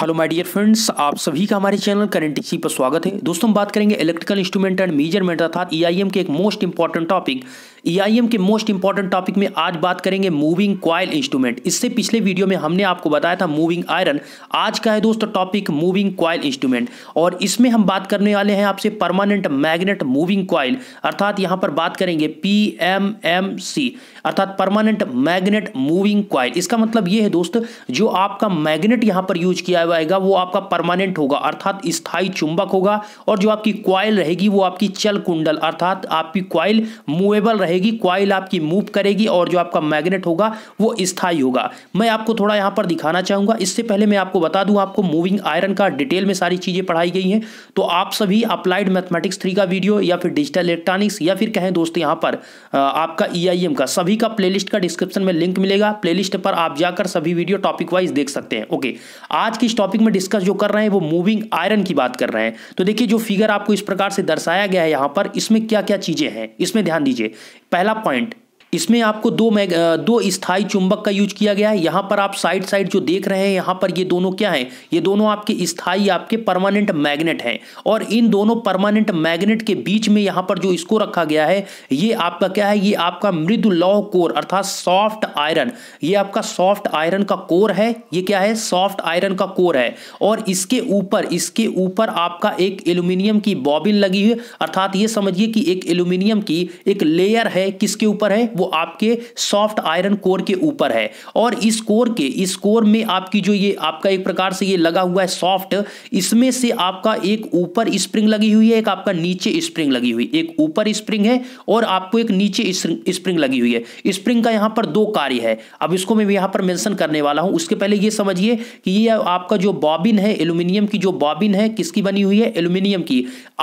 hello my dear friends आप सभी का हमारे चैनल करंट इसी पर स्वागत है दोस्तों हम बात करेंगे इलेक्ट्रिकल इंस्ट्रूमेंट एंड मेजरमेंट अर्थात ईआईएम e के एक मोस्ट इंपॉर्टेंट टॉपिक ईआईएम के मोस्ट इंपॉर्टेंट टॉपिक में आज बात करेंगे मूविंग कॉयल इंस्ट्रूमेंट इससे पिछले वीडियो में हमने आपको बताया था मूविंग आयरन आज का है दोस्तों टॉपिक मूविंग कॉयल इंस्ट्रूमेंट और इसमें हम बात करने वाले हैं आपसे परमानेंट मैग्नेट मूविंग कॉयल अर्थात यहाँ पर बात करेंगे पी एम एम सी अर्थात परमानेंट मैग्नेट मूविंग कॉयल इसका मतलब ये है दोस्त जो आपका मैग्नेट यहाँ पर यूज किया लगाया लगाएगा वो आपका परमानेंट होगा अर्थात स्थायी चुंबक होगा और जो आपकी क्वाइल रहेगी वो आपकी चल कुंडल अर्थात आपकी क्वाइल मूवेबल रहेगी क्वाइल आपकी मूव करेगी और जो आपका मैग्नेट होगा वो स्थायी होगा मैं आपको थोड़ा यहाँ पर दिखाना चाहूँगा इससे पहले मैं आपको बता दूँ आपको मूविंग आयरन का डिटेल में सारी चीज़ें पढ़ाई गई हैं तो आप सभी अप्लाइड मैथमेटिक्स थ्री का वीडियो या फिर डिजिटल इलेक्ट्रॉनिक्स या फिर कहें दोस्तों यहाँ पर आपका ई e का सभी का प्ले का डिस्क्रिप्शन में लिंक मिलेगा प्ले पर आप जाकर सभी वीडियो टॉपिक वाइज देख सकते हैं ओके आज की टॉपिक में डिस्कस जो कर रहे हैं वो मूविंग आयरन की बात कर रहे हैं तो देखिए जो फिगर आपको इस प्रकार से दर्शाया गया है यहां पर इसमें क्या क्या चीज़ें हैं इसमें ध्यान दीजिए पहला पॉइंट इसमें आपको दो मैग दो स्थाई चुंबक का यूज किया गया है यहाँ पर आप साइड साइड जो देख रहे हैं यहाँ पर ये दोनों क्या हैं ये दोनों आपके स्थाई आपके परमानेंट मैग्नेट हैं और इन दोनों परमानेंट मैग्नेट के बीच में यहाँ पर जो इसको रखा गया है ये आपका क्या है ये आपका मृदु लौह कोर अर्थात सॉफ्ट आयरन ये आपका सॉफ्ट आयरन का कोर है ये क्या है सॉफ्ट आयरन का कोर है और इसके ऊपर इसके ऊपर आपका एक एल्यूमिनियम की बॉबिन लगी हुई अर्थात ये समझिए कि एक एल्यूमिनियम की एक लेयर है किसके ऊपर है वो आपके सॉफ्ट आयरन कोर के ऊपर है और इस कोर के इस कोर में आपकी जो ये आपका एक प्रकार से ये लगा हुआ है सॉफ्ट इसमें से आपका एक ऊपर स्प्रिंग लगी हुई है एक आपका नीचे स्प्रिंग लगी हुई एक ऊपर स्प्रिंग है और आपको एक नीचे स्प्रिंग लगी हुई है स्प्रिंग का यहाँ पर दो कार्य है अब इसको मैं यहाँ पर मैंशन करने वाला हूँ उसके पहले ये समझिए कि ये आपका जो बॉबिन है एल्यूमिनियम की जो बॉबिन है किसकी बनी हुई है एल्यूमिनियम की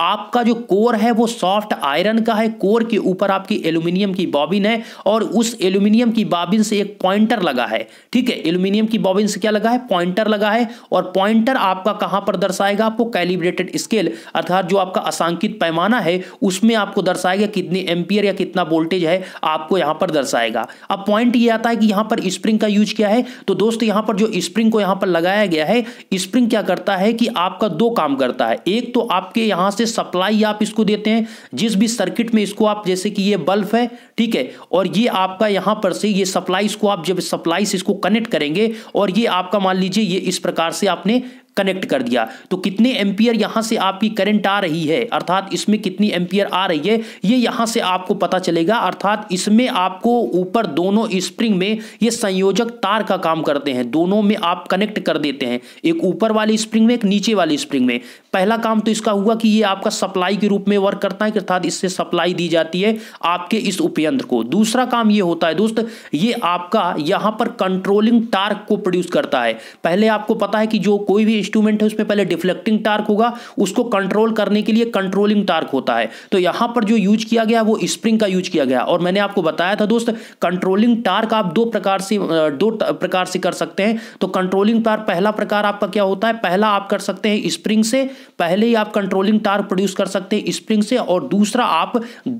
आपका जो कोर है वो सॉफ्ट आयरन का है कोर के ऊपर आपकी एल्यूमिनियम की बॉबिन है और उस एल्यूमिनियम की बाबिन से एक पॉइंटर लगा है ठीक है एल्यूमिनियम की बॉबिन से क्या लगा है पॉइंटर लगा है और पॉइंटर आपका कहां पर दर्शाएगा आपको कैलिब्रेटेड स्केल अर्थात जो आपका असांकित पैमाना है उसमें आपको दर्शाएगा कितने एम्पियर या कितना वोल्टेज है आपको यहां पर दर्शाएगा अब पॉइंट ये आता है कि यहां पर स्प्रिंग का यूज क्या है तो दोस्त यहां पर जो स्प्रिंग को यहां पर लगाया गया है स्प्रिंग क्या करता है कि आपका दो काम करता है एक तो आपके यहां से सप्लाई आप इसको देते हैं जिस भी सर्किट में इसको आप जैसे कि ये बल्ब है ठीक है और ये आपका यहाँ पर से ये सप्लाई को आप जब सप्लाई इसको कनेक्ट करेंगे और ये आपका मान लीजिए ये इस प्रकार से आपने कनेक्ट कर दिया तो कितने एम्पियर यहाँ से आपकी करंट आ रही है अर्थात इसमें कितनी एम्पियर आ रही है ये यहाँ से आपको पता चलेगा अर्थात इसमें आपको ऊपर दोनों स्प्रिंग में ये संयोजक तार का काम करते हैं दोनों में आप कनेक्ट कर देते हैं एक ऊपर वाली स्प्रिंग में एक नीचे वाली स्प्रिंग में पहला काम तो इसका हुआ कि ये आपका सप्लाई के रूप में वर्क करता है अर्थात इससे सप्लाई दी जाती है आपके इस उपयंत्र को दूसरा काम ये होता है दोस्त ये आपका यहाँ पर कंट्रोलिंग टार्क को प्रोड्यूस करता है पहले आपको पता है कि जो कोई भी इंस्ट्रूमेंट है उसमें पहले डिफ्लेक्टिंग टार्क होगा उसको कंट्रोल करने के लिए कंट्रोलिंग टार्क होता है तो यहां पर जो यूज किया गया वो स्प्रिंग का यूज किया गया और मैंने आपको बताया था दोस्त कंट्रोलिंग टार्क आप दो प्रकार से दो प्रकार से कर सकते हैं तो कंट्रोलिंग टार्क पहला प्रकार आपका क्या होता है पहला आप कर सकते हैं स्प्रिंग से पहले ही आप कंट्रोलिंग टार्क प्रोड्यूस कर सकते हैं स्प्रिंग से और दूसरा आप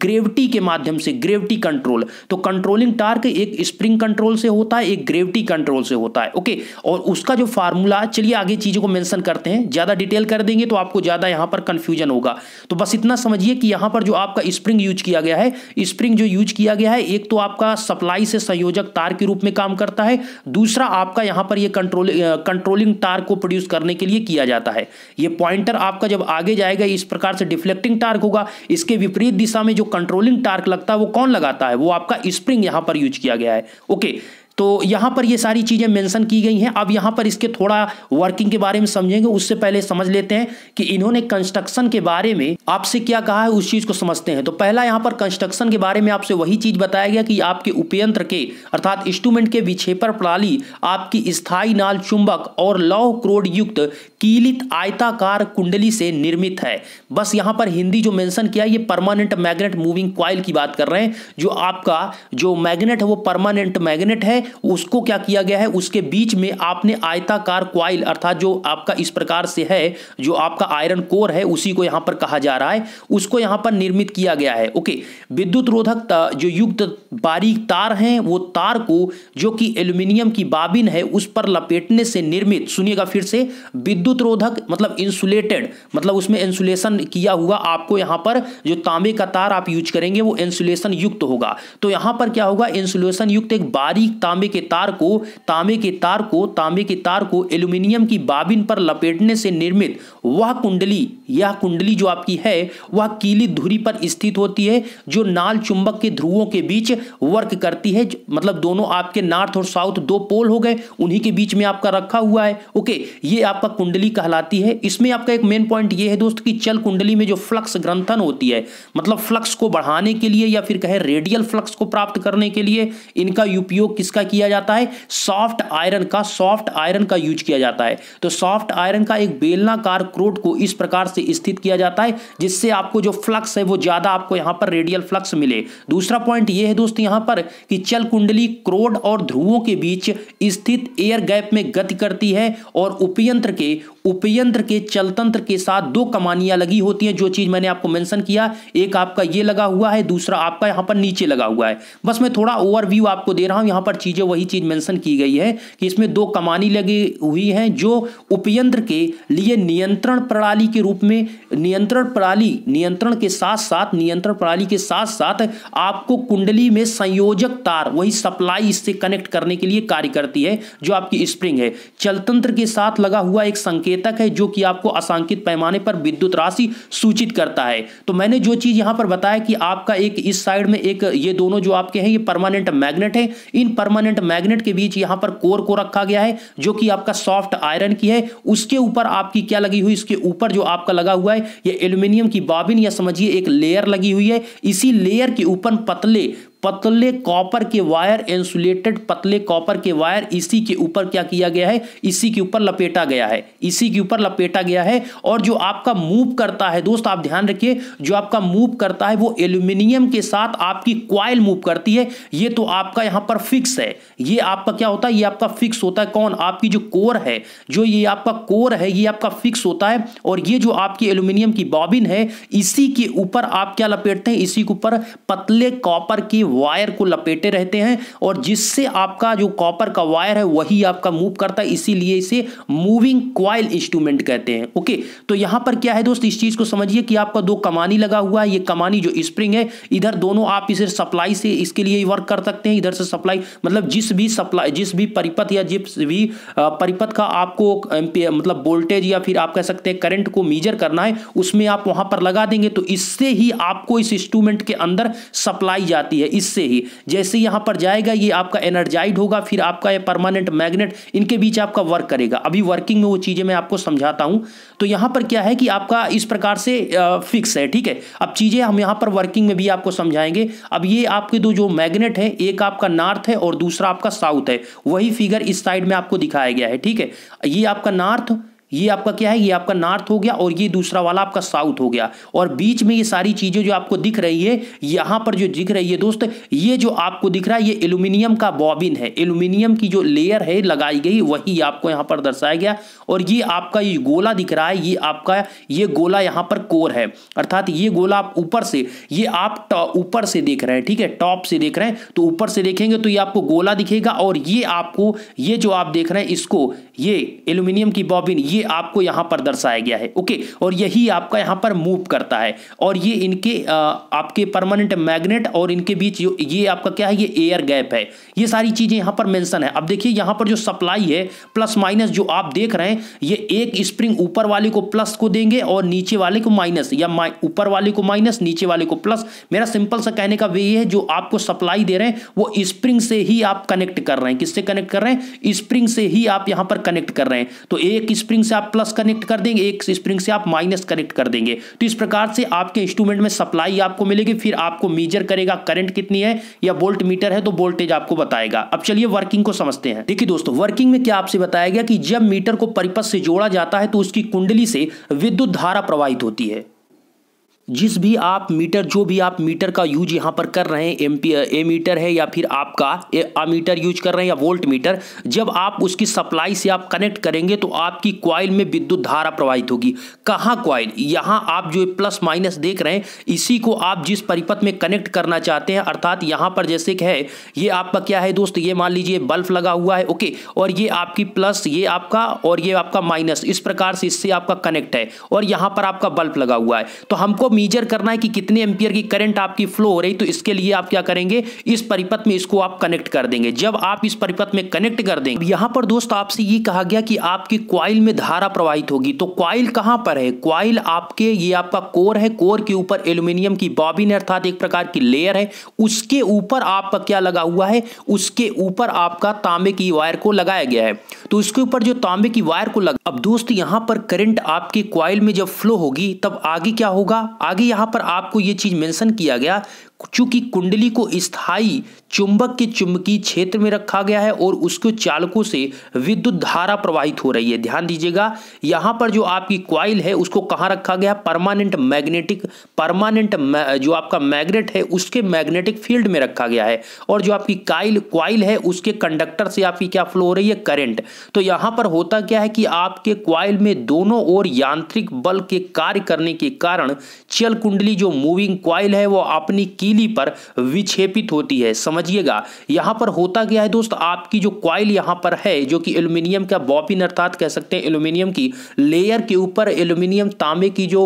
ग्रेविटी के माध्यम से ग्रेविटी कंट्रोल तो कंट्रोलिंग टार्क एक स्प्रिंग कंट्रोल से होता है एक ग्रेविटी कंट्रोल से होता है ओके और उसका जो फार्मूला चलिए आगे चीजों को मेंशन करते हैं ज़्यादा डिटेल कर देंगे तो आपको ज़्यादा यहाँ पर कन्फ्यूजन होगा तो बस इतना समझिए कि यहाँ पर जो आपका स्प्रिंग यूज किया गया है स्प्रिंग जो यूज किया गया है एक तो आपका सप्लाई से संयोजक तार के रूप में काम करता है दूसरा आपका यहाँ पर ये कंट्रोल कंट्रोलिंग तार को प्रोड्यूस करने के लिए किया जाता है ये पॉइंटर आपका जब आगे जाएगा इस प्रकार से डिफ्लेक्टिंग टार्क होगा इसके विपरीत दिशा में जो कंट्रोलिंग टार्क लगता है वो कौन लगाता है वो आपका स्प्रिंग यहाँ पर यूज किया गया है ओके तो यहाँ पर ये सारी चीज़ें मेंशन की गई हैं अब यहाँ पर इसके थोड़ा वर्किंग के बारे में समझेंगे उससे पहले समझ लेते हैं कि इन्होंने कंस्ट्रक्शन के बारे में आपसे क्या कहा है उस चीज़ को समझते हैं तो पहला यहाँ पर कंस्ट्रक्शन के बारे में आपसे वही चीज़ बताया गया कि आपके उपयंत्र के अर्थात इंस्ट्रूमेंट के विक्षेपर प्रणाली आपकी स्थायी नाल चुंबक और लौह क्रोड युक्त कीलित आयताकार कुंडली से निर्मित है बस यहाँ पर हिंदी जो मैंसन किया ये परमानेंट मैग्नेट मूविंग क्वाइल की बात कर रहे हैं जो आपका जो मैग्नेट है वो परमानेंट मैग्नेट है उसको क्या किया गया है उसके बीच में आपने आयताकार क्वाइल अर्थात जो आपका इस प्रकार से है जो आपका आयरन कोर है उसी को यहां पर कहा जा रहा है उसको यहां पर निर्मित किया गया है ओके विद्युत रोधक जो युक्त बारीक तार हैं वो तार को जो कि एल्यूमिनियम की बाबिन है उस पर लपेटने से निर्मित सुनिएगा फिर से विद्युत रोधक मतलब इंसुलेटेड मतलब उसमें इंसुलेशन किया हुआ आपको यहां पर जो तांबे का तार आप यूज करेंगे वो इंसुलेशन युक्त होगा तो यहां पर क्या होगा इंसुलेशन युक्त एक बारीक तांबे तांबे के तार को तांबे के तार को तांबे के तार को एल्यूमिनियम की बाबिन पर लपेटने से निर्मित वह कुंडली यह कुंडली जो आपकी है वह कीली धुरी पर स्थित होती है जो नाल चुंबक के ध्रुवों के बीच वर्क करती है मतलब दोनों आपके नॉर्थ और साउथ दो पोल हो गए उन्हीं के बीच में आपका रखा हुआ है ओके ये आपका कुंडली कहलाती है इसमें आपका एक मेन पॉइंट ये है दोस्त कि चल कुंडली में जो फ्लक्स ग्रंथन होती है मतलब फ्लक्स को बढ़ाने के लिए या फिर कहे रेडियल फ्लक्स को प्राप्त करने के लिए इनका उपयोग किसका किया जाता है सॉफ्ट आयरन का सॉफ्ट आयरन का यूज किया जाता है तो सॉफ्ट आयरन का एक बेलनाकार क्रोट को इस प्रकार से स्थित किया जाता है जिससे आपको जो फ्लक्स है वो ज़्यादा आपको यहां पर रेडियल फ्लक्स मिले दूसरा पॉइंट ये है दोस्तों यहां पर कि चल कुंडली क्रोड और ध्रुवों के बीच स्थित एयर गैप में गति करती है और उपयंत्र के उपयंत्र के चलतंत्र के साथ दो कमानियां लगी होती हैं जो चीज मैंने आपको मेंशन किया एक आपका ये लगा हुआ है दूसरा आपका यहाँ पर नीचे लगा हुआ है बस मैं थोड़ा ओवरव्यू आपको दे रहा हूं यहां पर चीजें वही चीज मेंशन की गई है कि इसमें दो कमानी लगी हुई हैं जो उपयंत्र के लिए नियंत्रण प्रणाली के रूप में नियंत्रण प्रणाली नियंत्रण के साथ साथ नियंत्रण प्रणाली के साथ साथ आपको कुंडली में संयोजक तार वही सप्लाई इससे कनेक्ट करने के लिए कार्य करती है जो आपकी स्प्रिंग है चलतंत्र के साथ लगा हुआ एक संकेत संकेतक है जो कि आपको असांकित पैमाने पर विद्युत राशि सूचित करता है तो मैंने जो चीज़ यहां पर बताया कि आपका एक इस साइड में एक ये दोनों जो आपके हैं ये परमानेंट मैग्नेट है इन परमानेंट मैग्नेट के बीच यहां पर कोर को रखा गया है जो कि आपका सॉफ्ट आयरन की है उसके ऊपर आपकी क्या लगी हुई इसके ऊपर जो आपका लगा हुआ है ये एल्यूमिनियम की बाबिन या समझिए एक लेयर लगी हुई है इसी लेयर के ऊपर पतले पतले कॉपर के वायर इंसुलेटेड पतले कॉपर के वायर इसी के ऊपर क्या किया गया है इसी के ऊपर लपेटा गया है इसी के ऊपर लपेटा गया है और जो आपका मूव करता है दोस्त आप ध्यान रखिए जो आपका मूव करता है वो एल्यूमिनियम के साथ आपकी क्वाइल मूव करती है ये तो आपका यहां पर फिक्स है ये आपका क्या होता है ये आपका फिक्स होता है कौन आपकी जो कोर है जो ये आपका कोर है ये आपका फिक्स होता है और ये जो आपकी एल्यूमिनियम की बॉबिन है इसी के ऊपर आप क्या लपेटते हैं इसी के ऊपर पतले कॉपर के वायर को लपेटे रहते हैं और जिससे आपका जो कॉपर का वायर है वही आपका मूव करता है इसीलिए इसे मूविंग क्वाइल इंस्ट्रूमेंट कहते हैं ओके तो यहां पर क्या है दोस्त इस चीज़ को समझिए कि आपका दो कमानी लगा हुआ है ये कमानी जो स्प्रिंग है इधर दोनों आप इसे सप्लाई से इसके लिए वर्क कर सकते हैं इधर से सप्लाई मतलब जिस भी सप्लाई जिस भी परिपथ या जिस भी परिपथ का आपको मतलब वोल्टेज या फिर आप कह सकते हैं करंट को मीजर करना है उसमें आप वहां पर लगा देंगे तो इससे ही आपको इस इंस्ट्रूमेंट के अंदर सप्लाई जाती है इस इससे ही जैसे यहाँ पर जाएगा ये आपका एनर्जाइड होगा फिर आपका ये परमानेंट मैग्नेट इनके बीच आपका वर्क करेगा अभी वर्किंग में वो चीज़ें मैं आपको समझाता हूँ तो यहाँ पर क्या है कि आपका इस प्रकार से फिक्स है ठीक है अब चीज़ें हम यहाँ पर वर्किंग में भी आपको समझाएंगे अब ये आपके दो जो मैग्नेट है एक आपका नॉर्थ है और दूसरा आपका साउथ है वही फिगर इस साइड में आपको दिखाया गया है ठीक है ये आपका नॉर्थ ये आपका क्या है ये आपका नॉर्थ हो गया और ये दूसरा वाला आपका साउथ हो गया और बीच में ये सारी चीज़ें जो आपको दिख रही है यहां पर जो दिख रही है दोस्त ये जो आपको दिख रहा है ये एल्यूमिनियम का बॉबिन है एल्यूमिनियम की जो लेयर है लगाई गई वही आपको यहाँ पर दर्शाया गया और ये आपका ये गोला दिख रहा है ये आपका ये गोला यहाँ पर कोर है अर्थात ये गोला आप ऊपर से ये आप ऊपर से देख रहे हैं ठीक है टॉप से देख रहे हैं तो ऊपर से देखेंगे तो ये आपको गोला दिखेगा और ये आपको ये जो आप देख रहे हैं इसको ये एल्यूमिनियम की बॉबिन ये आपको यहां पर दर्शाया गया है ओके और यही आपका यहां पर मूव करता है और ये इनके आपके परमानेंट मैग्नेट और इनके बीच ये आपका क्या है ये एयर गैप है ये सारी चीज़ें यहां पर मेंशन है अब देखिए यहां पर जो सप्लाई है प्लस माइनस जो आप देख रहे हैं ये एक स्प्रिंग ऊपर वाले को प्लस को देंगे और नीचे वाले को माइनस या ऊपर वाले को माइनस नीचे वाले को प्लस मेरा सिंपल सा कहने का वे ये है जो आपको सप्लाई दे रहे हैं वो स्प्रिंग से ही आप कनेक्ट कर रहे हैं किससे कनेक्ट कर रहे हैं स्प्रिंग से ही आप यहां पर कनेक्ट कर रहे हैं तो एक स्प्रिंग से आप प्लस कनेक्ट कर देंगे एक स्प्रिंग से आप माइनस कनेक्ट कर देंगे तो इस प्रकार से आपके इंस्ट्रूमेंट में सप्लाई आपको मिलेगी फिर आपको मेजर करेगा करंट कितनी है या वोल्ट मीटर है तो वोल्टेज आपको बताएगा अब चलिए वर्किंग को समझते हैं देखिए दोस्तों वर्किंग में क्या आपसे बताया गया कि जब मीटर को परिपथ से जोड़ा जाता है तो उसकी कुंडली से विद्युत धारा प्रवाहित होती है जिस भी आप मीटर जो भी आप मीटर का यूज यहाँ पर कर रहे हैं एम ए मीटर है या फिर आपका ए मीटर यूज कर रहे हैं या वोल्ट मीटर जब आप उसकी सप्लाई से आप कनेक्ट करेंगे तो आपकी क्वाइल में विद्युत धारा प्रवाहित होगी कहाँ क्वाइल यहाँ आप जो प्लस माइनस देख रहे हैं इसी को आप जिस परिपथ में कनेक्ट करना चाहते हैं अर्थात यहाँ पर जैसे कि है ये आपका क्या है दोस्त ये मान लीजिए बल्ब लगा हुआ है ओके और ये आपकी प्लस ये आपका और ये आपका माइनस इस प्रकार से इससे आपका कनेक्ट है और यहाँ पर आपका बल्ब लगा हुआ है तो हमको मीजर करना है कि कितने एम्पियर की करंट आपकी फ्लो हो रही तो इसके लिए आप क्या करेंगे इस परिपथ में इसको आप कनेक्ट कर देंगे जब आप इस परिपथ में कनेक्ट कर देंगे यहां पर दोस्त आपसे ये कहा गया कि आपकी क्वाइल में धारा प्रवाहित होगी तो क्वाइल कहां पर है क्वाइल आपके ये आपका कोर है कोर के ऊपर एल्यूमिनियम की बॉबिन अर्थात एक प्रकार की लेयर है उसके ऊपर आपका क्या लगा हुआ है उसके ऊपर आपका तांबे की वायर को लगाया गया है तो उसके ऊपर जो तांबे की वायर को लगा अब दोस्त यहां पर करंट आपके क्वाइल में जब फ्लो होगी तब आगे क्या होगा आगे यहाँ पर आपको ये चीज़ मेंशन किया गया चूंकि कुंडली को स्थायी चुंबक के चुंबकीय क्षेत्र में रखा गया है और उसके चालकों से विद्युत धारा प्रवाहित हो रही है ध्यान दीजिएगा यहां पर जो आपकी क्वाइल है उसको कहां रखा गया परमानेंट मैग्नेटिक परमानेंट जो आपका मैग्नेट है उसके मैग्नेटिक फील्ड में रखा गया है और जो आपकी काइल क्वाइल है उसके कंडक्टर से आपकी क्या फ्लो हो रही है करेंट तो यहां पर होता क्या है कि आपके क्वाइल में दोनों ओर यांत्रिक बल के कार्य करने के कारण चल कुंडली जो मूविंग क्वाइल है वो अपनी कीली पर विक्षेपित होती है समझिएगा यहाँ पर होता क्या है दोस्त आपकी जो क्वाइल यहाँ पर है जो कि एल्यूमिनियम का बॉपिन अर्थात कह सकते हैं एल्यूमिनियम की लेयर के ऊपर एल्यूमिनियम तांबे की जो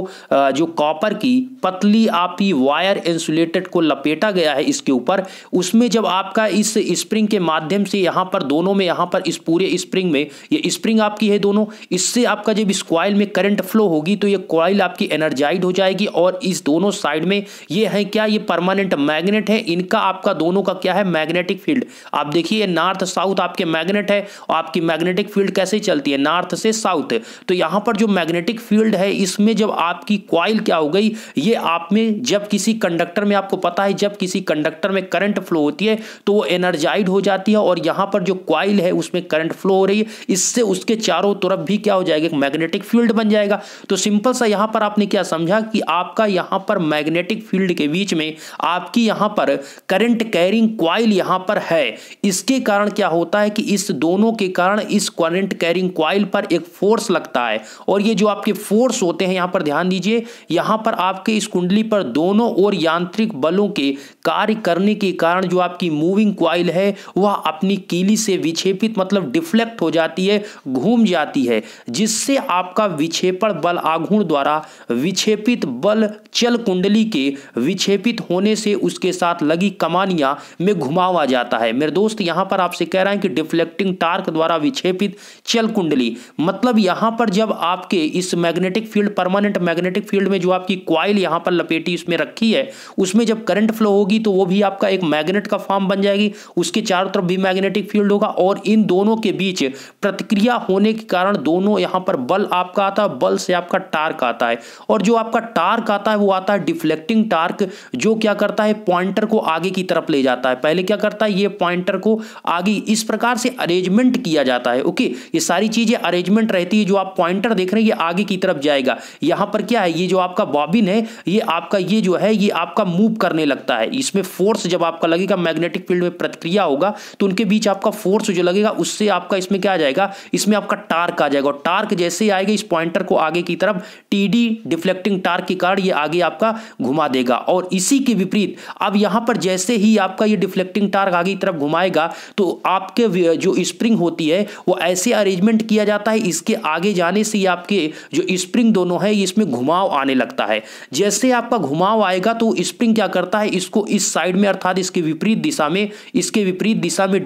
जो कॉपर की पतली आपकी वायर इंसुलेटेड को लपेटा गया है इसके ऊपर उसमें जब आपका इस स्प्रिंग के माध्यम से यहाँ पर दोनों में यहाँ पर इस पूरे स्प्रिंग में ये स्प्रिंग आपकी है दोनों इससे आपका जब इस क्वाइल में करंट फ्लो होगी तो ये क्वाइल आपकी एनर्जाइड हो जाएगी और इस दोनों साइड में ये है क्या ये परमा परमानेंट मैग्नेट है इनका आपका दोनों का क्या है मैग्नेटिक फील्ड आप देखिए नॉर्थ साउथ आपके मैग्नेट है और आपकी मैग्नेटिक फील्ड कैसे चलती है नॉर्थ से साउथ तो यहां पर जो मैग्नेटिक फील्ड है इसमें जब आपकी क्वाइल क्या हो गई ये आप में जब किसी कंडक्टर में आपको पता है जब किसी कंडक्टर में करंट फ्लो होती है तो वो एनर्जाइड हो जाती है और यहां पर जो क्वाइल है उसमें करंट फ्लो हो रही है इससे उसके चारों तरफ भी क्या हो जाएगा मैग्नेटिक फील्ड बन जाएगा तो सिंपल सा यहां पर आपने क्या समझा कि आपका यहां पर मैग्नेटिक फील्ड के बीच में आपकी यहां पर करंट कैरिंग क्वाइल यहां पर है इसके कारण क्या होता है कि इस दोनों के कारण इस करंट कैरिंग क्वाइल पर एक फोर्स लगता है और ये जो आपके फोर्स होते हैं यहां पर ध्यान दीजिए यहां पर आपके इस कुंडली पर दोनों और यांत्रिक बलों के कार्य करने के कारण जो आपकी मूविंग क्वाइल है वह अपनी कीली से विक्षेपित मतलब डिफ्लेक्ट हो जाती है घूम जाती है जिससे आपका विक्षेपण बल आघूर्ण द्वारा विक्षेपित बल चल कुंडली के विक्षेपित होने अपने से उसके साथ लगी कमानियां में घुमाव आ जाता है मेरे दोस्त यहाँ पर आपसे कह रहा है कि डिफ्लेक्टिंग टार्क द्वारा विक्षेपित चल कुंडली मतलब यहाँ पर जब आपके इस magnetic field permanent magnetic field में जो आपकी क्वाइल यहाँ पर लपेटी उसमें रखी है उसमें जब करंट फ्लो होगी तो वो भी आपका एक मैग्नेट का फॉर्म बन जाएगी उसके चारों तरफ भी मैग्नेटिक फील्ड होगा और इन दोनों के बीच प्रतिक्रिया होने के कारण दोनों यहाँ पर बल आपका आता है बल से आपका टार्क आता है और जो आपका टार्क आता है वो आता है डिफ्लेक्टिंग टार्क जो क्या करता है पॉइंटर को आगे की तरफ ले जाता है पहले क्या करता है ये पॉइंटर को आगे इस प्रकार से अरेंजमेंट किया जाता है ओके ये सारी चीजें अरेंजमेंट रहती है जो आप पॉइंटर देख रहे हैं ये आगे की तरफ जाएगा यहां पर क्या है ये जो आपका बॉबिन है ये आपका ये जो है ये आपका मूव करने लगता है इसमें फोर्स जब आपका लगेगा मैग्नेटिक फील्ड में प्रतिक्रिया होगा तो उनके बीच आपका फोर्स जो लगेगा उससे आपका इसमें क्या आ जाएगा इसमें आपका टार्क आ जाएगा और टार्क जैसे ही आएगा इस पॉइंटर को आगे की तरफ टीडी डिफ्लेक्टिंग टार्क के कारण ये आगे आपका घुमा देगा और इसी के भी विपरीत अब यहाँ पर जैसे ही आपका ये डिफ्लेक्टिंग टार्क आगे की तरफ घुमाएगा तो आपके जो स्प्रिंग होती है वो ऐसे अरेंजमेंट किया जाता है इसके आगे जाने से आपके जो स्प्रिंग दोनों है इसमें घुमाव आने लगता है जैसे आपका घुमाव आएगा तो स्प्रिंग क्या करता है इसको इस साइड में अर्थात इसके विपरीत दिशा में इसके विपरीत दिशा में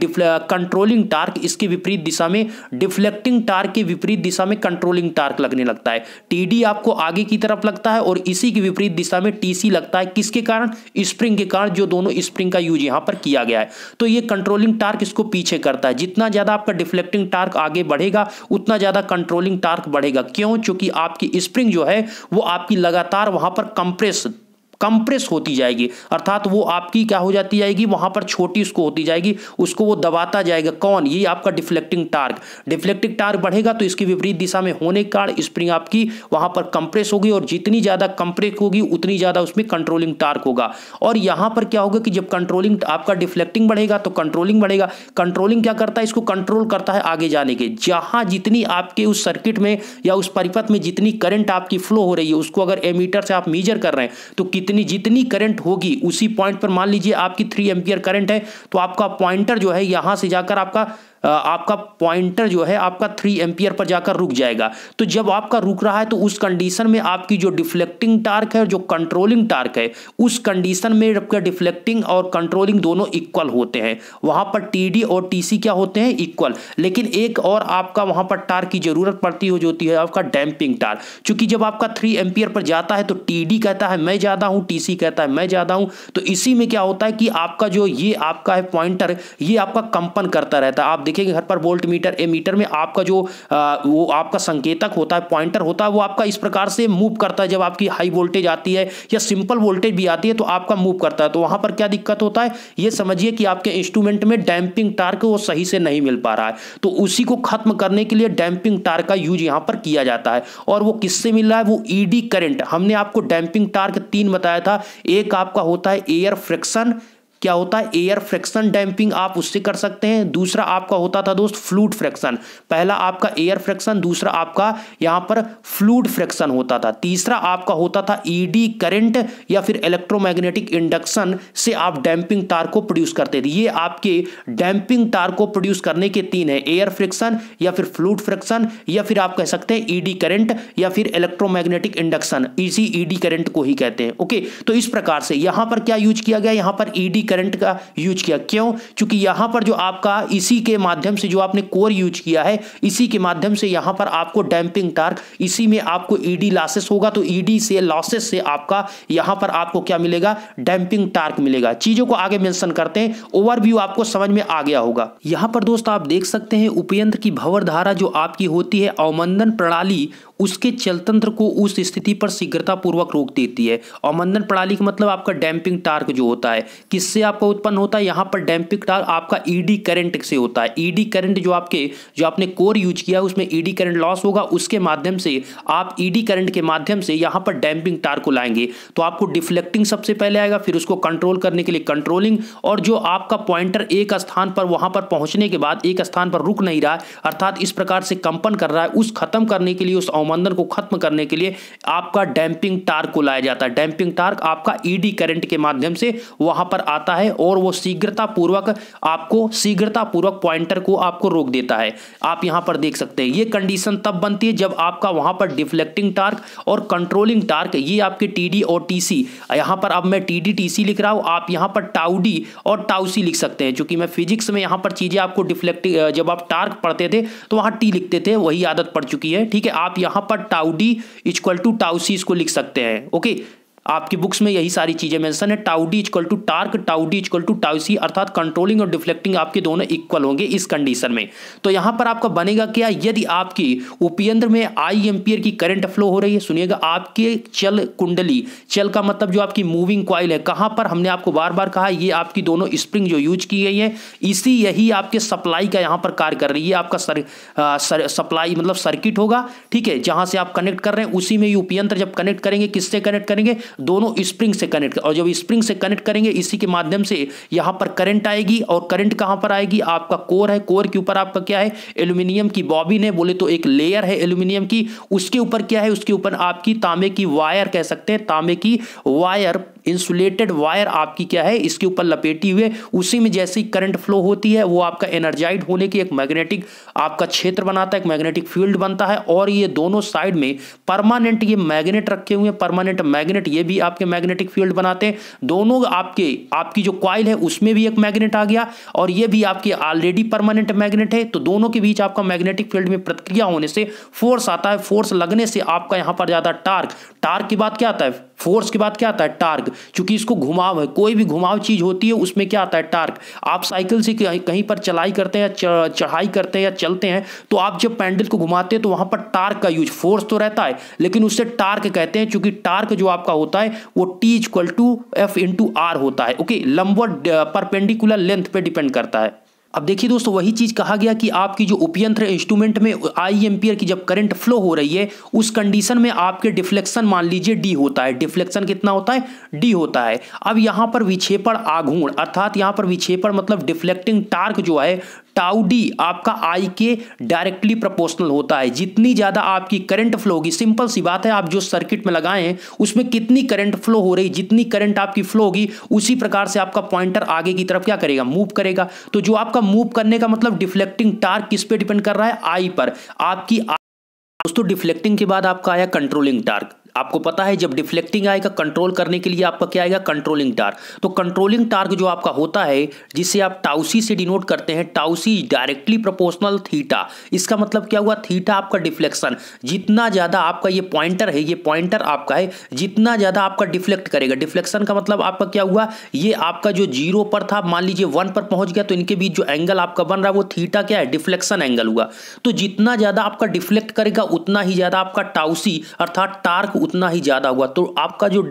कंट्रोलिंग टार्क इसके विपरीत दिशा में डिफ्लेक्टिंग टार्क के विपरीत दिशा में कंट्रोलिंग टार्क लगने लगता है टीडी आपको आगे की तरफ लगता है और इसी के विपरीत दिशा में टीसी लगता है किसके कारण स्प्रिंग के कारण जो दोनों स्प्रिंग का यूज यहाँ पर किया गया है तो ये कंट्रोलिंग टार्क इसको पीछे करता है जितना ज़्यादा आपका डिफ्लेक्टिंग टार्क आगे बढ़ेगा उतना ज़्यादा कंट्रोलिंग टार्क बढ़ेगा क्यों चूंकि आपकी स्प्रिंग जो है वो आपकी लगातार वहाँ पर कंप्रेस कंप्रेस होती जाएगी अर्थात वो आपकी क्या हो जाती जाएगी वहां पर छोटी उसको होती जाएगी उसको वो दबाता जाएगा कौन ये आपका डिफ्लेक्टिंग टार्क डिफ्लेक्टिंग टार्क बढ़ेगा तो इसकी विपरीत दिशा में होने के कारण स्प्रिंग आपकी वहां पर कंप्रेस होगी और जितनी ज़्यादा कंप्रेस होगी उतनी ज़्यादा उसमें कंट्रोलिंग टार्क होगा और यहां पर क्या होगा कि जब कंट्रोलिंग आपका डिफ्लेक्टिंग बढ़ेगा तो कंट्रोलिंग बढ़ेगा कंट्रोलिंग क्या करता है इसको कंट्रोल करता है आगे जाने के जहां जितनी आपके उस सर्किट में या उस परिपथ में जितनी करंट आपकी फ्लो हो रही है उसको अगर एमीटर से आप मीजर कर रहे हैं तो कितनी जितनी जितनी करंट होगी उसी पॉइंट पर मान लीजिए आपकी थ्री एम्पियर करंट है तो आपका पॉइंटर जो है यहां से जाकर आपका आपका पॉइंटर जो है आपका थ्री एम्पियर पर जाकर रुक जाएगा तो जब आपका रुक रहा है तो उस कंडीशन में आपकी जो डिफ्लेक्टिंग टार्क है जो कंट्रोलिंग टार्क है उस कंडीशन में आपका डिफ्लेक्टिंग और कंट्रोलिंग दोनों इक्वल होते हैं वहां पर टी और टी क्या होते हैं इक्वल लेकिन एक और आपका वहां पर टार्क की जरूरत पड़ती हो जाती है आपका डैम्पिंग टार्क क्योंकि जब आपका थ्री एम्पियर पर जाता है तो टी कहता है मैं ज़्यादा हूँ टी कहता है मैं ज़्यादा हूँ तो इसी में क्या होता है कि आपका जो ये आपका है पॉइंटर ये आपका कंपन करता रहता है आप देखेंगे घर पर वोल्ट मीटर ए मीटर में आपका जो आ, वो आपका संकेतक होता है पॉइंटर होता है वो आपका इस प्रकार से मूव करता है जब आपकी हाई वोल्टेज आती है या सिंपल वोल्टेज भी आती है तो आपका मूव करता है तो वहां पर क्या दिक्कत होता है ये समझिए कि आपके इंस्ट्रूमेंट में डैम्पिंग टार्क वो सही से नहीं मिल पा रहा है तो उसी को खत्म करने के लिए डैम्पिंग टार्क का यूज यहाँ पर किया जाता है और वो किससे मिल रहा है वो ईडी करंट हमने आपको डैम्पिंग टार्क तीन बताया था एक आपका होता है एयर फ्रिक्शन क्या होता है एयर फ्रैक्शन डैम्पिंग आप उससे कर सकते हैं दूसरा आपका होता था दोस्त फ्लूड फ्रैक्शन पहला आपका एयर फ्रैक्शन दूसरा आपका यहाँ पर फ्लूड फ्रैक्शन होता था तीसरा आपका होता था ईडी e करंट या फिर इलेक्ट्रोमैग्नेटिक इंडक्शन से आप डैम्पिंग तार को प्रोड्यूस करते थे ये आपके डैम्पिंग तार को प्रोड्यूस करने के तीन है एयर फ्रिक्शन या फिर फ्लूड फ्रिक्शन या फिर आप कह सकते हैं ईडी e करंट या फिर इलेक्ट्रोमैग्नेटिक इंडक्शन इसी ईडी e करंट को ही कहते हैं ओके तो इस प्रकार से यहां पर क्या यूज किया गया यहां पर ईडी करंट का यूज किया क्यों क्योंकि यहां पर जो आपका इसी के माध्यम से जो आपने कोर यूज किया है इसी के माध्यम से यहां पर आपको डैम्पिंग टार्क इसी में आपको ईडी e लॉसेस होगा तो ईडी e से लॉसेस से आपका यहां पर आपको क्या मिलेगा डैम्पिंग टार्क मिलेगा चीज़ों को आगे मेंशन करते हैं ओवरव्यू आपको समझ में आ गया होगा यहां पर दोस्त आप देख सकते हैं उपयंत्र की भवर धारा जो आपकी होती है अवमंदन प्रणाली उसके चलतंत्र को उस स्थिति पर शीघ्रतापूर्वक रोक देती है मंदन प्रणाली का मतलब आपका डैम्पिंग टार्क जो होता है किससे आपका उत्पन्न होता है यहाँ पर डैम्पिंग टार्क आपका ईडी e करंट से होता है ईडी e करंट जो आपके जो आपने कोर यूज किया है उसमें ईडी e करंट लॉस होगा उसके माध्यम से आप ईडी करंट के माध्यम से यहाँ पर डैम्पिंग टार्क को लाएंगे तो आपको डिफ्लेक्टिंग सबसे पहले आएगा फिर उसको कंट्रोल करने के लिए कंट्रोलिंग और जो आपका पॉइंटर एक स्थान पर वहां पर पहुंचने के बाद एक स्थान पर रुक नहीं रहा अर्थात इस प्रकार से कंपन कर रहा है उस खत्म करने के लिए उस अवमंदन को खत्म करने के लिए आपका डैम्पिंग टार्क को लाया जाता है डैम्पिंग टार्क आपका ईडी e करंट के माध्यम से वहां पर आता है और वो शीघ्रतापूर्वक आपको शीघ्रतापूर्वक पॉइंटर को आपको रोक देता है आप यहां पर देख सकते हैं ये कंडीशन तब बनती है जब आपका वहां पर डिफ्लेक्टिंग टार्क और कंट्रोलिंग टार्क ये आपके टी और टी यहां पर अब मैं टी टीसी लिख रहा हूं आप यहां पर टाउडी और टाउसी लिख सकते हैं चूंकि मैं फिजिक्स में यहां पर चीजें आपको डिफ्लेक्टिंग जब आप टार्क पढ़ते थे तो वहां टी लिखते थे वही आदत पड़ चुकी है ठीक है आप यहां यहां पर टाउडी इक्वल टू टाउसी इसको लिख सकते हैं ओके आपकी बुक्स में यही सारी चीज़ें मेंशन है tau D equal to torque tau D equal to tau C अर्थात कंट्रोलिंग और डिफ्लेक्टिंग आपके दोनों इक्वल होंगे इस कंडीशन में तो यहां पर आपका बनेगा क्या यदि आपकी उपयंत्र में आई एम्पियर की करंट फ्लो हो रही है सुनिएगा आपके चल कुंडली चल का मतलब जो आपकी मूविंग क्वाइल है कहाँ पर हमने आपको बार बार कहा ये आपकी दोनों स्प्रिंग जो यूज की गई है इसी यही आपके सप्लाई का यहाँ पर कार्य कर रही है आपका सर, आ, सर, सप्लाई मतलब सर्किट होगा ठीक है जहाँ से आप कनेक्ट कर रहे हैं उसी में ये उपयंत्र जब कनेक्ट करेंगे किससे कनेक्ट करेंगे दोनों स्प्रिंग से कनेक्ट और जब स्प्रिंग से कनेक्ट करेंगे इसी के माध्यम से यहां पर करंट आएगी और करंट कहाँ पर आएगी आपका कोर है कोर के ऊपर आपका क्या है एल्यूमिनियम की बॉबिन है बोले तो एक लेयर है एल्यूमिनियम की उसके ऊपर क्या है उसके ऊपर आपकी तांबे की वायर कह सकते हैं तांबे की वायर इंसुलेटेड वायर आपकी क्या है इसके ऊपर लपेटी है उसी में जैसी करंट फ्लो होती है वो आपका एनर्जाइड होने की एक मैग्नेटिक आपका क्षेत्र बनाता है एक मैग्नेटिक फील्ड बनता है और ये दोनों साइड में परमानेंट ये मैग्नेट रखे हुए हैं परमानेंट मैग्नेट ये भी आपके मैग्नेटिक फील्ड बनाते हैं दोनों आपके आपकी जो क्वाइल है उसमें भी एक मैग्नेट आ गया और ये भी आपके ऑलरेडी परमानेंट मैग्नेट है तो दोनों के बीच आपका मैग्नेटिक फील्ड में प्रतिक्रिया होने से फोर्स आता है फोर्स लगने से आपका यहां पर ज्यादा टार्क टार्क की बात क्या आता है फोर्स के बाद क्या आता है टार्क क्योंकि इसको घुमाव है कोई भी घुमाव चीज़ होती है उसमें क्या आता है टार्क आप साइकिल से कहीं पर चलाई करते हैं या चढ़ाई करते हैं या चलते हैं तो आप जब पैंडल को घुमाते हैं तो वहां पर टार्क का यूज फोर्स तो रहता है लेकिन उससे टार्क कहते हैं चूंकि टार्क जो आपका होता है वो T equal to F into R होता है ओके लंबर परपेंडिकुलर लेंथ पर डिपेंड करता है अब देखिए दोस्तों वही चीज़ कहा गया कि आपकी जो उपयंत्र इंस्ट्रूमेंट में आई एम्पियर की जब करंट फ्लो हो रही है उस कंडीशन में आपके डिफ्लेक्शन मान लीजिए डी होता है डिफ्लेक्शन कितना होता है डी होता है अब यहाँ पर विक्षेपण आघूर्ण अर्थात यहाँ पर विक्षेपण मतलब डिफ्लेक्टिंग टार्क जो है टाउडी आपका आई के डायरेक्टली प्रोपोर्शनल होता है जितनी ज़्यादा आपकी करंट फ्लो होगी सिंपल सी बात है आप जो सर्किट में लगाए हैं उसमें कितनी करंट फ्लो हो रही जितनी करंट आपकी फ्लो होगी उसी प्रकार से आपका पॉइंटर आगे की तरफ क्या करेगा मूव करेगा तो जो आपका मूव करने का मतलब डिफ्लेक्टिंग टार्क किस पे डिपेंड कर रहा है आई पर आपकी दोस्तों डिफ्लेक्टिंग के बाद आपका आया कंट्रोलिंग टार्क आपको पता है जब डिफ्लेक्टिंग आएगा कंट्रोल करने के लिए आपका क्या आएगा कंट्रोलिंग टार्क तो कंट्रोलिंग टार्क जो आपका होता है जिसे आप टाउसी से डिनोट करते हैं टाउसी डायरेक्टली प्रोपोर्शनल थीटा इसका मतलब क्या हुआ थीटा आपका डिफ्लेक्शन जितना ज़्यादा आपका ये पॉइंटर है ये पॉइंटर आपका है जितना ज़्यादा आपका डिफ्लेक्ट करेगा डिफ्लेक्शन का मतलब आपका क्या हुआ ये आपका जो जीरो पर था मान लीजिए वन पर पहुंच गया तो इनके बीच जो एंगल आपका बन रहा है वो थीटा क्या है डिफ्लेक्शन एंगल हुआ तो जितना ज़्यादा आपका डिफ्लेक्ट करेगा उतना ही ज़्यादा आपका टाउसी अर्थात टार्क उतना ही ज़्यादा होगा तो आपका जो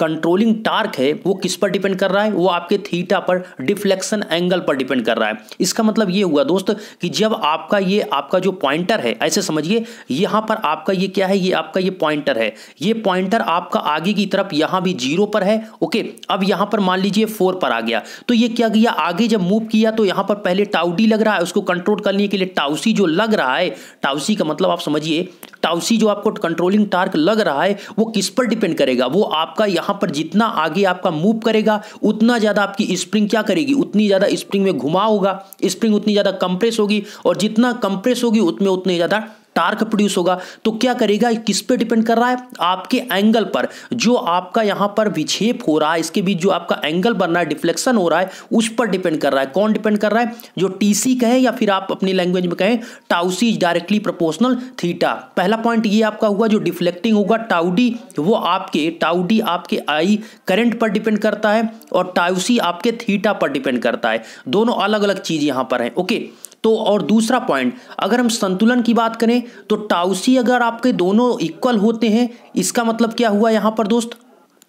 कंट्रोलिंग टार्क है वो किस पर डिपेंड कर रहा है वो आपके थीटा पर डिफ्लेक्शन एंगल पर डिपेंड कर रहा है इसका मतलब ये हुआ दोस्त कि जब आपका ये आपका जो पॉइंटर है ऐसे समझिए यहां पर आपका ये क्या है ये आपका ये पॉइंटर है ये पॉइंटर आपका आगे की तरफ यहां भी जीरो पर है ओके अब यहां पर मान लीजिए फोर पर आ गया तो ये क्या किया आगे जब मूव किया तो यहां पर पहले टाउडी लग रहा है उसको कंट्रोल करने के लिए टाउसी जो लग रहा है टाउसी का मतलब आप समझिए टाउसी जो आपको कंट्रोलिंग टार्क लग रहा है है वो किस पर डिपेंड करेगा वो आपका यहां पर जितना आगे आपका मूव करेगा उतना ज़्यादा आपकी स्प्रिंग क्या करेगी उतनी ज़्यादा स्प्रिंग में घुमा होगा स्प्रिंग उतनी ज़्यादा कंप्रेस होगी और जितना कंप्रेस होगी उतमें उतनी ज़्यादा टार्क प्रोड्यूस होगा तो क्या करेगा किस पे डिपेंड कर रहा है आपके एंगल पर जो आपका यहां पर विक्षेप हो रहा है इसके बीच जो आपका एंगल बन रहा है डिफ्लेक्शन हो रहा है उस पर डिपेंड कर रहा है कौन डिपेंड कर रहा है जो टीसी कहे या फिर आप अपनी लैंग्वेज में कहें टाउसी डायरेक्टली प्रोपोर्शनल थीटा पहला पॉइंट ये आपका हुआ जो डिफ्लेक्टिंग होगा टाउडी वो आपके टाउडी आपके आई करंट पर डिपेंड करता है और टाउसी आपके थीटा पर डिपेंड करता है दोनों अलग अलग चीज यहां पर है ओके तो और दूसरा पॉइंट अगर हम संतुलन की बात करें तो टाउसी अगर आपके दोनों इक्वल होते हैं इसका मतलब क्या हुआ यहाँ पर दोस्त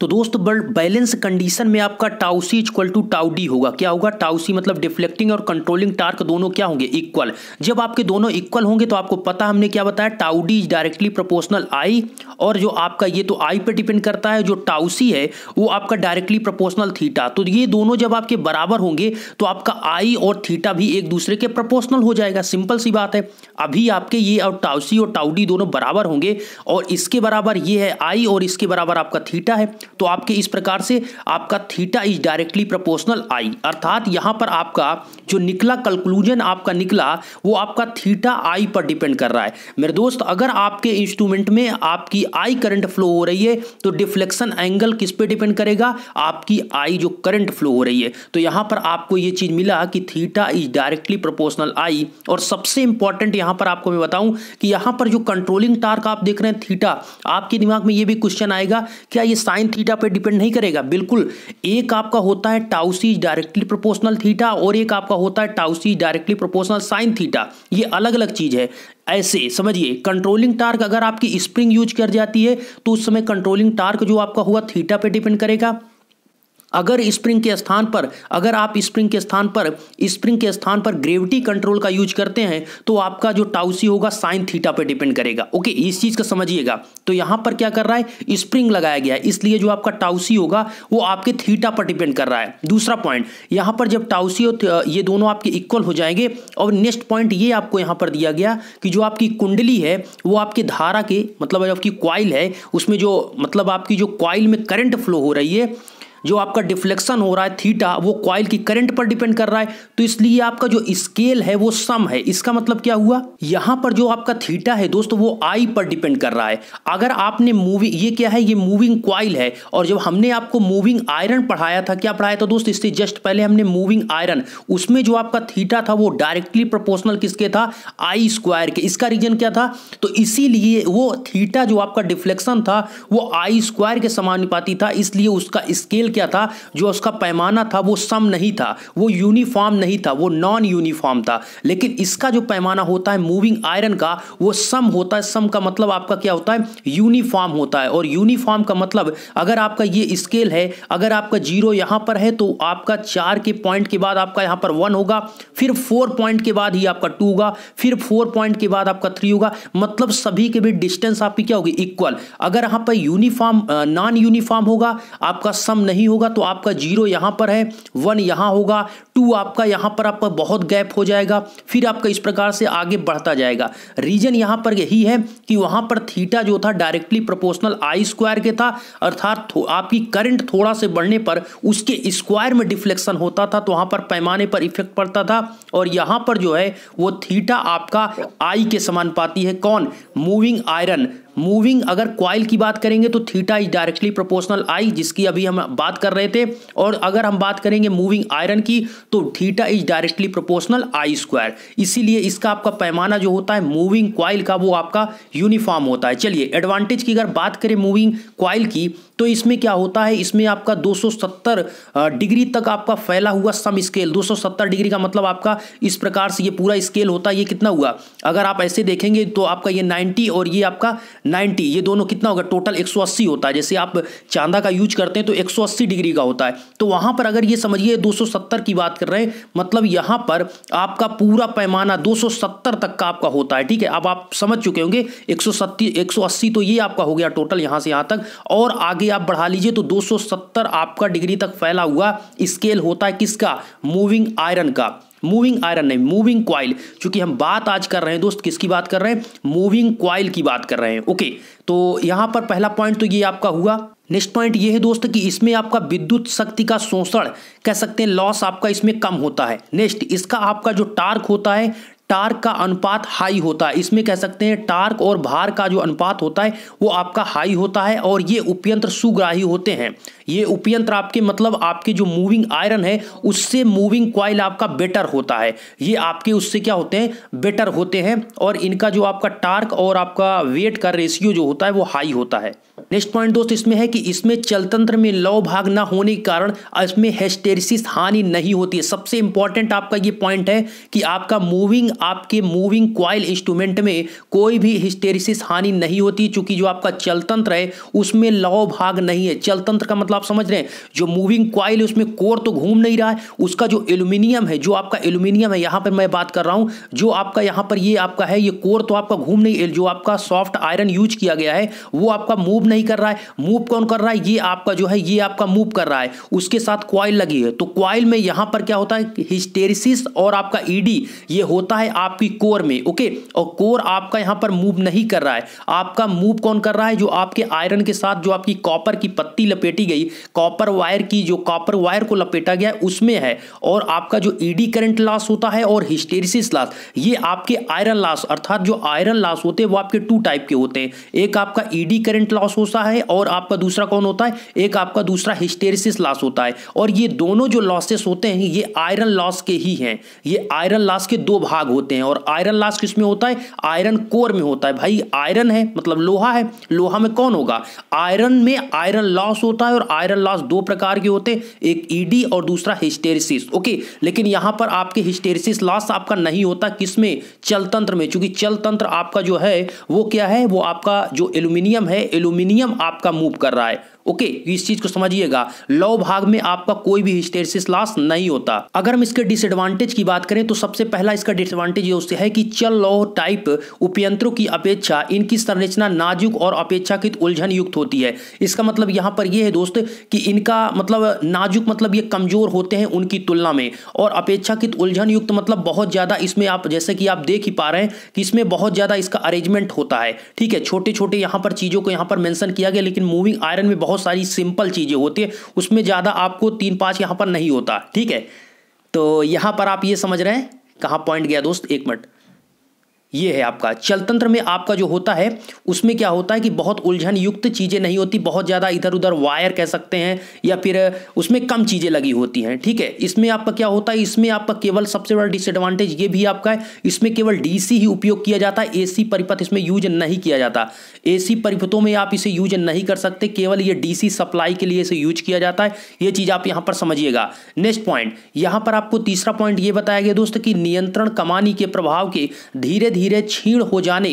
तो दोस्तों बैलेंस कंडीशन में आपका टाउसी इक्वल टू टाउडी होगा क्या होगा टाउसी मतलब डिफ्लेक्टिंग और कंट्रोलिंग टार्क दोनों क्या होंगे इक्वल जब आपके दोनों इक्वल होंगे तो आपको पता हमने क्या बताया tau D is directly proportional I और जो आपका ये तो आई पे डिपेंड करता है जो टाउसी है वो आपका डायरेक्टली प्रोपोर्शनल थीटा तो ये दोनों जब आपके बराबर होंगे तो आपका आई और थीटा भी एक दूसरे के प्रोपोर्शनल हो जाएगा सिंपल सी बात है अभी आपके ये और टाउसी और टाउडी दोनों बराबर होंगे और इसके बराबर ये है आई और इसके बराबर आपका थीटा है तो आपके इस प्रकार से आपका theta is directly proportional I अर्थात यहाँ पर आपका जो निकला कंक्लूजन आपका निकला वो आपका थीटा आई पर डिपेंड कर रहा है मेरे दोस्त अगर आपके इंस्ट्रूमेंट में आपकी आई करंट फ्लो हो रही है तो डिफ्लेक्शन एंगल किस पे डिपेंड करेगा आपकी आई जो करंट फ्लो हो रही है तो यहाँ पर आपको ये चीज़ मिला कि theta is directly proportional I और सबसे इंपॉर्टेंट यहाँ पर आपको मैं बताऊँ कि यहाँ पर जो कंट्रोलिंग टार्क आप देख रहे हैं थीटा आपके दिमाग में ये भी क्वेश्चन आएगा क्या ये साइन थीटा थीटा पे डिपेंड नहीं करेगा बिल्कुल एक आपका होता है टाउसी डायरेक्टली प्रोपोर्शनल थीटा और एक आपका होता है tau C directly proportional sine theta ये अलग अलग चीज़ है ऐसे समझिए कंट्रोलिंग टार्क अगर आपकी स्प्रिंग यूज कर जाती है तो उस समय कंट्रोलिंग टार्क जो आपका हुआ थीटा पे डिपेंड करेगा अगर स्प्रिंग के स्थान पर अगर आप स्प्रिंग के स्थान पर स्प्रिंग के स्थान पर ग्रेविटी कंट्रोल का यूज करते हैं तो आपका जो टाउसी होगा साइन थीटा पर डिपेंड करेगा ओके इस चीज़ का समझिएगा तो यहाँ पर क्या कर रहा है स्प्रिंग लगाया गया है इसलिए जो आपका टाउसी होगा वो आपके थीटा पर डिपेंड कर रहा है दूसरा पॉइंट यहाँ पर जब टाउसी और ये दोनों आपके इक्वल हो जाएंगे और नेक्स्ट पॉइंट ये आपको यहाँ पर दिया गया कि जो आपकी कुंडली है वो आपकी धारा के मतलब आपकी क्वाइल है उसमें जो मतलब आपकी जो क्वाइल में करंट फ्लो हो रही है जो आपका डिफ्लेक्शन हो रहा है थीटा वो क्वाइल की करंट पर डिपेंड कर रहा है तो इसलिए आपका जो स्केल है वो सम है इसका मतलब क्या हुआ यहाँ पर जो आपका थीटा है दोस्तों वो आई पर डिपेंड कर रहा है अगर आपने मूविंग ये क्या है ये मूविंग क्वाइल है और जब हमने आपको मूविंग आयरन पढ़ाया था क्या पढ़ाया था दोस्तों इससे जस्ट पहले हमने मूविंग आयरन उसमें जो आपका थीटा था वो डायरेक्टली प्रोपोर्शनल किसके था आई स्क्वायर के इसका रीजन क्या था तो इसीलिए वो थीटा जो आपका डिफ्लेक्शन था वो आई स्क्वायर के समानुपाती था इसलिए उसका स्केल क्या था जो उसका पैमाना था वो सम नहीं था वो यूनिफॉर्म नहीं था वो नॉन यूनिफॉर्म था लेकिन इसका जो पैमाना होता है मूविंग आयरन का वो सम होता है सम का मतलब आपका क्या होता है यूनिफॉर्म होता है और यूनिफॉर्म का मतलब अगर आपका ये स्केल है अगर आपका जीरो यहाँ पर है तो आपका चार के पॉइंट के बाद आपका यहाँ पर वन होगा फिर फोर पॉइंट के बाद ही आपका टू होगा फिर फोर पॉइंट के बाद आपका थ्री होगा मतलब सभी के भी डिस्टेंस आपकी क्या होगी इक्वल अगर यहाँ पर यूनिफॉर्म नॉन यूनिफॉर्म होगा आपका सम नहीं नहीं होगा तो आपका जीरो यहाँ पर है वन यहाँ होगा टू आपका यहाँ पर आपका बहुत गैप हो जाएगा फिर आपका इस प्रकार से आगे बढ़ता जाएगा रीजन यहाँ पर यही है कि वहाँ पर थीटा जो था डायरेक्टली प्रोपोर्शनल आई स्क्वायर के था अर्थात आपकी करंट थोड़ा से बढ़ने पर उसके स्क्वायर में डिफ्लेक्शन होता था तो वहाँ पर पैमाने पर इफेक्ट पड़ता था और यहाँ पर जो है वो थीटा आपका आई के समान है कौन मूविंग आयरन मूविंग अगर क्वाइल की बात करेंगे तो theta is directly proportional I जिसकी अभी हम बात कर रहे थे और अगर हम बात करेंगे मूविंग आयरन की तो theta is directly proportional I square इसीलिए इसका आपका पैमाना जो होता है मूविंग क्वाइल का वो आपका यूनिफॉर्म होता है चलिए एडवांटेज की अगर बात करें मूविंग क्वाइल की तो इसमें क्या होता है इसमें आपका 270 डिग्री तक आपका फैला हुआ सम स्केल 270 डिग्री का मतलब आपका इस प्रकार से ये पूरा स्केल होता है ये कितना हुआ अगर आप ऐसे देखेंगे तो आपका ये 90 और ये आपका नाइन्टी ये दोनों कितना होगा टोटल एक होता है जैसे आप चांदा का यूज करते हैं तो एक डिग्री का होता है तो वहाँ पर अगर ये समझिए दो की बात कर रहे हैं मतलब यहाँ पर आपका पूरा पैमाना दो तक का आपका होता है ठीक है अब आप समझ चुके होंगे एक सौ तो ये आपका हो गया टोटल यहाँ से यहाँ तक और आगे आप बढ़ा लीजिए तो 270 आपका डिग्री तक फैला हुआ स्केल होता है किसका मूविंग आयरन का मूविंग आयरन नहीं मूविंग क्वाइल चूंकि हम बात आज कर रहे हैं दोस्त किसकी बात कर रहे हैं मूविंग क्वाइल की बात कर रहे हैं ओके तो यहाँ पर पहला पॉइंट तो ये आपका हुआ नेक्स्ट पॉइंट ये है दोस्त कि इसमें आपका विद्युत शक्ति का शोषण कह सकते हैं लॉस आपका इसमें कम होता है नेक्स्ट इसका आपका जो टार्क होता है टार्क का अनुपात हाई होता है इसमें कह सकते हैं टार्क और भार का जो अनुपात होता है वो आपका हाई होता है और ये उपयंत्र सुग्राही होते हैं ये उपयंत्र आपके मतलब आपके जो मूविंग आयरन है उससे मूविंग क्वाइल आपका बेटर होता है ये आपके उससे क्या होते हैं बेटर होते हैं और इनका जो आपका टार्क और आपका वेट का रेशियो जो होता है वो हाई होता है नेक्स्ट पॉइंट दोस्त इसमें है कि इसमें चलतंत्र में लव भाग ना होने के कारण इसमें हेस्टेरिसिस हानि नहीं होती है सबसे इंपॉर्टेंट आपका ये पॉइंट है कि आपका मूविंग आपके मूविंग क्वाइल इंस्ट्रूमेंट में कोई भी हिस्टेरिसिस हानि नहीं होती चूंकि जो आपका चलतंत्र है उसमें लव भाग नहीं है चलतंत्र का मतलब आप समझ रहे हैं जो मूविंग क्वाइल है उसमें कोर तो घूम नहीं रहा है उसका जो एल्यूमिनियम है जो आपका एल्यूमिनियम है यहाँ पर मैं बात कर रहा हूँ जो आपका यहाँ पर ये आपका है ये कोर तो आपका घूम नहीं जो आपका सॉफ्ट आयरन यूज किया गया है वो आपका मूव नहीं कर रहा है मूव कौन कर रहा है ये आपका जो है ये आपका मूव कर रहा है उसके साथ क्वाइल लगी है तो क्वाइल में यहाँ पर क्या होता है हिस्टेरिसिस और आपका ईडी e ये होता है आपकी कोर में ओके और कोर आपका यहां पर मूव नहीं कर रहा है आपका मूव कौन कर रहा है जो आपके आयरन के साथ जो आपकी कॉपर की पत्ती लपेटी गई कॉपर वायर की जो कॉपर वायर को लपेटा गया उसमें है और आपका जो ईडी करंट लॉस होता है और हिस्टेरिस लॉस ये आपके आयरन लॉस अर्थात जो आयरन लॉस होते हैं वो आपके टू टाइप के होते हैं एक आपका ईडी करंट लॉस होता है और आपका दूसरा कौन होता है एक आपका दूसरा हिस्टेरिस लॉस होता है और ये दोनों जो लॉसेस होते हैं ये आयरन लॉस के ही हैं ये आयरन लॉस के दो भाग होते होते हैं और आयरन लास्ट किस में होता है आयरन कोर में होता है भाई आयरन है मतलब लोहा है लोहा में कौन होगा आयरन में आयरन लॉस होता है और आयरन लॉस दो प्रकार के होते हैं एक ईडी e और दूसरा हिस्टेरिस ओके लेकिन यहां पर आपके हिस्टेरिस लॉस आपका नहीं होता किसमें चलतंत्र में चूंकि चलतंत्र आपका जो है वो क्या है वो आपका जो एल्यूमिनियम है एल्यूमिनियम आपका मूव कर रहा है ओके इस चीज को समझिएगा लव भाग में आपका कोई भी हिस्टेरिस लॉस नहीं होता अगर हम इसके डिसएडवांटेज की बात करें तो सबसे पहला इसका डिसएडवांटेज ये है कि चल लौ टाइप उपयंत्रों की अपेक्षा इनकी संरचना नाजुक और अपेक्षाकृत उलझन युक्त होती है इसका मतलब यहाँ पर यह है दोस्त कि इनका मतलब नाजुक मतलब ये कमजोर होते हैं उनकी तुलना में और अपेक्षाकृत उलझन युक्त मतलब बहुत ज़्यादा इसमें आप जैसे कि आप देख ही पा रहे हैं कि इसमें बहुत ज़्यादा इसका अरेंजमेंट होता है ठीक है छोटे छोटे यहाँ पर चीज़ों को यहाँ पर मैंशन किया गया लेकिन मूविंग आयरन में बहुत बहुत सारी सिंपल चीज़ें होती है उसमें ज़्यादा आपको तीन पाँच यहाँ पर नहीं होता ठीक है तो यहाँ पर आप ये समझ रहे हैं कहाँ पॉइंट गया दोस्त एक मिनट ये है आपका चलतंत्र में आपका जो होता है उसमें क्या होता है कि बहुत उलझन युक्त चीज़ें नहीं होती बहुत ज़्यादा इधर उधर वायर कह सकते हैं या फिर उसमें कम चीज़ें लगी होती हैं ठीक है इसमें आपका क्या होता है इसमें आपका केवल सबसे बड़ा डिसएडवांटेज ये भी आपका है इसमें केवल डीसी ही उपयोग किया जाता है एसी परिपथ इसमें यूज नहीं किया जाता एसी परिपथों में आप इसे यूज नहीं कर सकते केवल ये डीसी सप्लाई के लिए इसे यूज किया जाता है ये चीज़ आप यहाँ पर समझिएगा नेक्स्ट पॉइंट यहाँ पर आपको तीसरा पॉइंट ये बताया गया दोस्त कि नियंत्रण कमानी के प्रभाव के धीरे धीरे धीरे छीण हो जाने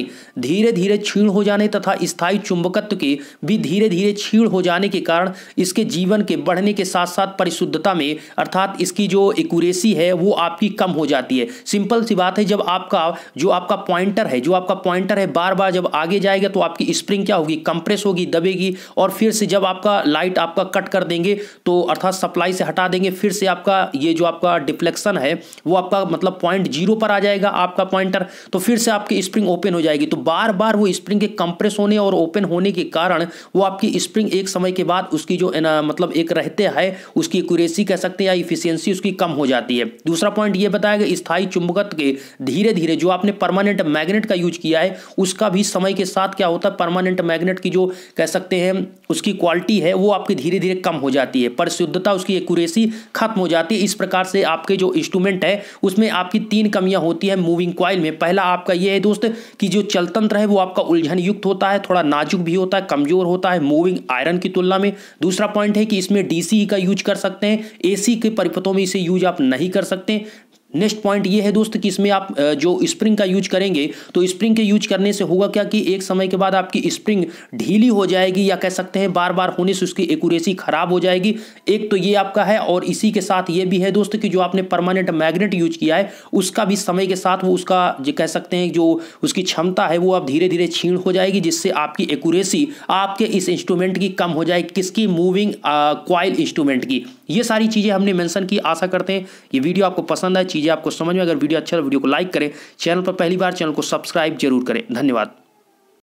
धीरे धीरे छीण हो जाने तथा स्थायी चुंबकत्व के भी धीरे धीरे छीण हो जाने के कारण इसके जीवन के बढ़ने के साथ साथ परिशुद्धता में अर्थात इसकी जो एकूरेसी है वो आपकी कम हो जाती है सिंपल सी बात है जब आपका जो आपका पॉइंटर है जो आपका पॉइंटर है बार बार जब आगे जाएगा तो आपकी स्प्रिंग क्या होगी कंप्रेस होगी दबेगी और फिर से जब आपका लाइट आपका कट कर देंगे तो अर्थात सप्लाई से हटा देंगे फिर से आपका ये जो आपका डिफ्लेक्शन है वो आपका मतलब पॉइंट जीरो पर आ जाएगा आपका पॉइंटर तो फिर फिर से आपकी स्प्रिंग ओपन हो जाएगी तो बार बार वो स्प्रिंग के कंप्रेस होने और ओपन होने के कारण वो आपकी स्प्रिंग एक समय के बाद उसकी जो मतलब एक रहते है उसकी एक्यूरेसी कह सकते हैं या इफिशियंसी उसकी कम हो जाती है दूसरा पॉइंट ये बताया गया स्थायी चुंबकत्व के धीरे धीरे जो आपने परमानेंट मैग्नेट का यूज किया है उसका भी समय के साथ क्या होता है परमानेंट मैग्नेट की जो कह सकते हैं उसकी क्वालिटी है वो आपकी धीरे धीरे कम हो जाती है पर शुद्धता उसकी एक्यूरेसी खत्म हो जाती है इस प्रकार से आपके जो इंस्ट्रूमेंट है उसमें आपकी तीन कमियां होती है मूविंग क्वाइल में पहला आप आपका यह है दोस्त कि जो चलतंत्र है वो आपका उलझन युक्त होता है थोड़ा नाजुक भी होता है कमजोर होता है मूविंग आयरन की तुलना में दूसरा पॉइंट है कि इसमें डीसी e का यूज कर सकते हैं एसी e के परिपथों में इसे यूज आप नहीं कर सकते नेक्स्ट पॉइंट ये है दोस्त कि इसमें आप जो स्प्रिंग का यूज करेंगे तो स्प्रिंग के यूज करने से होगा क्या कि एक समय के बाद आपकी स्प्रिंग ढीली हो जाएगी या कह सकते हैं बार बार होने से उसकी एक्यूरेसी खराब हो जाएगी एक तो ये आपका है और इसी के साथ ये भी है दोस्त कि जो आपने परमानेंट मैग्नेट यूज किया है उसका भी समय के साथ वो उसका जो कह सकते हैं जो उसकी क्षमता है वो आप धीरे धीरे छीण हो जाएगी जिससे आपकी एक्यूरेसी आपके इस इंस्ट्रूमेंट की कम हो जाएगी किसकी मूविंग क्वाइल इंस्ट्रूमेंट की ये सारी चीज़ें हमने मेंशन की आशा करते हैं ये वीडियो आपको पसंद आए चीज़ें आपको समझ में अगर वीडियो अच्छा है वीडियो को लाइक करें चैनल पर पहली बार चैनल को सब्सक्राइब जरूर करें धन्यवाद